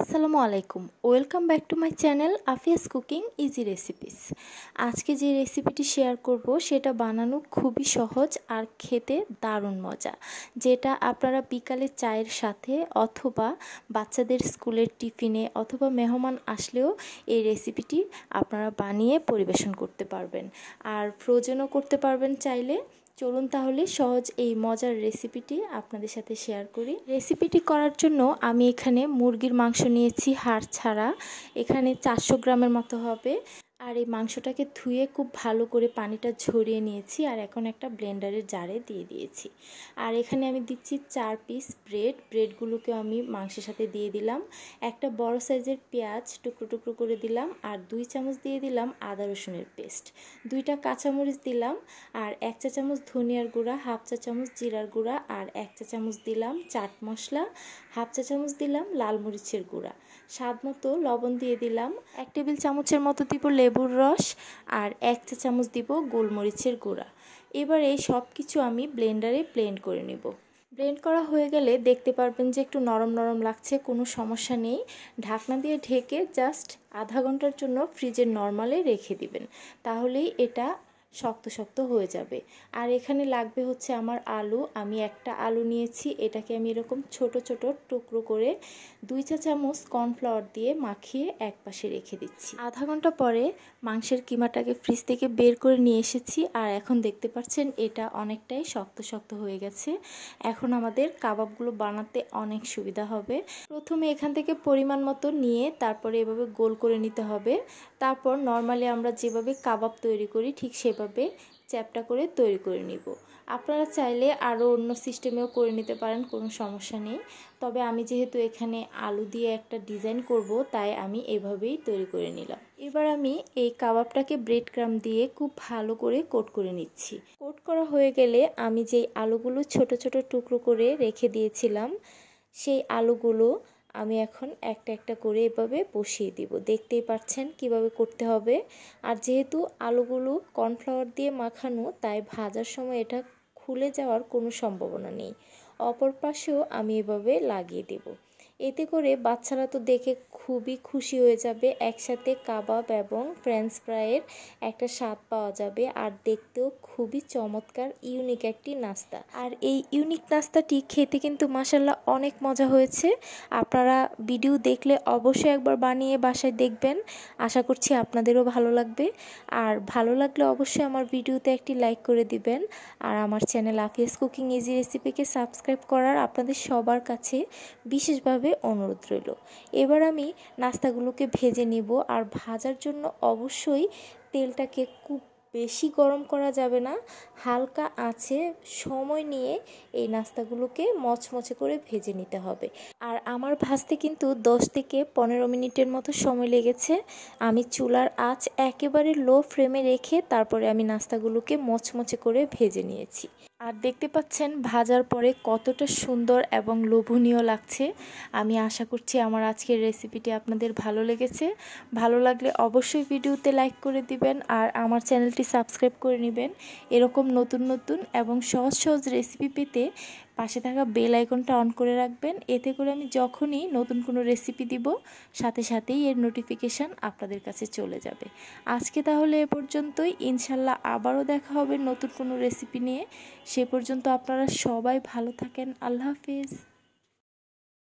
আসসালামু আলাইকুম welcome back to my channel Afia's cooking easy recipes আজকে যে রেসিপিটি শেয়ার করব সেটা বানানো খুবই সহজ আর খেতে দারুণ মজা যেটা আপনারা বিকালে চায়ের সাথে অথবা বাচ্চাদের স্কুলের টিফিনে অথবা মেহমান আসলেও এই রেসিপিটি আপনারা বানিয়ে পরিবেশন করতে পারবেন আর ফ্রোজেনও করতে পারবেন চাইলে চলুন তাহলে সহজ এই মজার রেসিপিটি আপনাদের সাথে শেয়ার করি রেসিপিটি করার জন্য আমি এখানে মুরগির মাংস নিয়েছি হাড় ছাড়া এখানে চারশো গ্রামের মতো হবে আর এই মাংসটাকে ধুয়ে খুব ভালো করে পানিটা ঝরিয়ে নিয়েছি আর এখন একটা ব্লেন্ডারের জারে দিয়ে দিয়েছি আর এখানে আমি দিচ্ছি চার পিস ব্রেড ব্রেডগুলোকে আমি মাংসের সাথে দিয়ে দিলাম একটা বড় সাইজের পেঁয়াজ টুকরো টুকরো করে দিলাম আর দুই চামচ দিয়ে দিলাম আদা রসুনের পেস্ট দুইটা কাঁচামরিচ দিলাম আর এক চা চামচ ধনিয়ার গুঁড়া হাফ চা চামচ জিরার গুঁড়া আর এক চা চামচ দিলাম চাট মশলা হাফ চা চামচ দিলাম লাল মরিচের গুঁড়া স্বাদ মতো লবণ দিয়ে দিলাম এক টেবিল চামচের মতো দিব লেবু লেবুর রস আর এক চা চামচ দিব গোলমরিচের গুঁড়া এবারে সব কিছু আমি ব্লেন্ডারে ব্লেন্ড করে নেব ব্লেন্ড করা হয়ে গেলে দেখতে পারবেন যে একটু নরম নরম লাগছে কোনো সমস্যা নেই ঢাকনা দিয়ে ঢেকে জাস্ট আধা ঘন্টার জন্য ফ্রিজে নর্মালে রেখে দিবেন তাহলেই এটা শক্ত শক্ত হয়ে যাবে আর এখানে লাগবে হচ্ছে আমার আলু আমি একটা আলু নিয়েছি এটাকে আমি এরকম ছোট ছোট টুকরো করে দুই চা চামচ কর্নফ্লাওয়ার দিয়ে মাখিয়ে এক পাশে রেখে দিচ্ছি আধা ঘন্টা পরে মাংসের কিমাটাকে ফ্রিজ থেকে বের করে নিয়ে এসেছি আর এখন দেখতে পাচ্ছেন এটা অনেকটাই শক্ত শক্ত হয়ে গেছে এখন আমাদের কাবাবগুলো বানাতে অনেক সুবিধা হবে প্রথমে এখান থেকে পরিমাণ মতো নিয়ে তারপরে এভাবে গোল করে নিতে হবে তারপর নর্মালি আমরা যেভাবে কাবাব তৈরি করি ঠিক সেভাবে এভাবে চ্যাপটা করে তৈরি করে নিব আপনারা চাইলে আরও অন্য সিস্টেমেও করে নিতে পারেন কোনো সমস্যা নেই তবে আমি যেহেতু এখানে আলু দিয়ে একটা ডিজাইন করব তাই আমি এভাবেই তৈরি করে নিলাম এবার আমি এই কাবাবটাকে ব্রেড ক্রাম দিয়ে খুব ভালো করে কোট করে নিচ্ছি কোট করা হয়ে গেলে আমি যেই আলুগুলো ছোট ছোট টুকরো করে রেখে দিয়েছিলাম সেই আলুগুলো আমি এখন একটা একটা করে এভাবে বসিয়ে দিব দেখতেই পাচ্ছেন কিভাবে করতে হবে আর যেহেতু আলুগুলো কর্নফ্লাওয়ার দিয়ে মাখানো তাই ভাজার সময় এটা খুলে যাওয়ার কোনো সম্ভাবনা নেই অপর পাশেও আমি এভাবে লাগিয়ে দেবো এতে করে বাচ্চারা তো দেখে খুবই খুশি হয়ে যাবে একসাথে কাবাব এবং ফ্রেঞ্চ ফ্রাইয়ের একটা স্বাদ পাওয়া যাবে আর দেখতেও খুবই চমৎকার ইউনিক একটি নাস্তা আর এই ইউনিক নাস্তাটি খেতে কিন্তু মাসাল্লাহ অনেক মজা হয়েছে আপনারা ভিডিও দেখলে অবশ্যই একবার বানিয়ে বাসায় দেখবেন আশা করছি আপনাদেরও ভালো লাগবে আর ভালো লাগলে অবশ্যই আমার ভিডিওতে একটি লাইক করে দিবেন আর আমার চ্যানেল আফিয়াস কুকিং ইজি রেসিপিকে সাবস্ক্রাইব করার আপনাদের সবার কাছে বিশেষভাবে অনুরোধ রইল এবার আমি নাস্তাগুলোকে ভেজে নিব আর ভাজার জন্য অবশ্যই তেলটাকে খুব বেশি গরম করা যাবে না হালকা আছে সময় নিয়ে এই নাস্তাগুলোকে মচমচে করে ভেজে নিতে হবে আর আমার ভাজতে কিন্তু 10 থেকে পনেরো মিনিটের মতো সময় লেগেছে আমি চুলার আঁচ একেবারে লো ফ্লেমে রেখে তারপরে আমি নাস্তাগুলোকে মচমচে করে ভেজে নিয়েছি আর দেখতে পাচ্ছেন ভাজার পরে কতটা সুন্দর এবং লোভনীয় লাগছে আমি আশা করছি আমার আজকের রেসিপিটি আপনাদের ভালো লেগেছে ভালো লাগলে অবশ্যই ভিডিওতে লাইক করে দিবেন আর আমার চ্যানেলটি সাবস্ক্রাইব করে নেবেন এরকম নতুন নতুন এবং সহজ সহজ রেসিপি পেতে পাশে থাকা বেল আইকনটা অন করে রাখবেন এতে করে আমি যখনই নতুন কোনো রেসিপি দিব সাথে সাথেই এর নোটিফিকেশান আপনাদের কাছে চলে যাবে আজকে তাহলে এ পর্যন্তই ইনশাল্লাহ আবারও দেখা হবে নতুন কোনো রেসিপি নিয়ে সে পর্যন্ত আপনারা সবাই ভালো থাকেন আল্লাহ হাফিজ